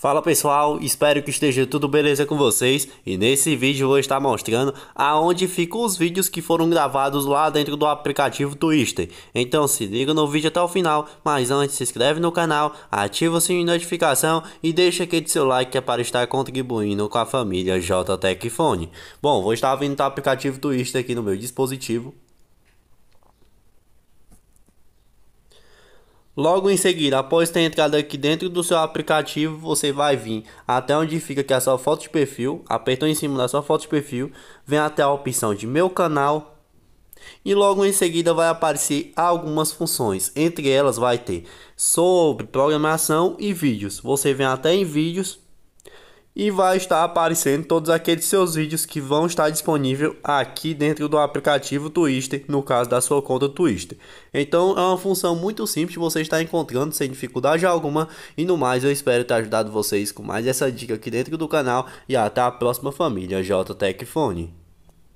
Fala pessoal, espero que esteja tudo beleza com vocês e nesse vídeo vou estar mostrando aonde ficam os vídeos que foram gravados lá dentro do aplicativo Twister. Então se liga no vídeo até o final, mas antes se inscreve no canal, ativa o sininho de notificação e deixa aquele seu like que é para estar contribuindo com a família JTech Fone. Bom, vou estar vindo o aplicativo Twister aqui no meu dispositivo, Logo em seguida, após ter entrado aqui dentro do seu aplicativo, você vai vir até onde fica aqui a sua foto de perfil, apertou em cima da sua foto de perfil, vem até a opção de meu canal e logo em seguida vai aparecer algumas funções, entre elas vai ter sobre programação e vídeos. Você vem até em vídeos e vai estar aparecendo todos aqueles seus vídeos que vão estar disponíveis aqui dentro do aplicativo Twister, no caso da sua conta Twister. Então é uma função muito simples, você está encontrando sem dificuldade alguma e no mais eu espero ter ajudado vocês com mais essa dica aqui dentro do canal e até a próxima família JTechfone.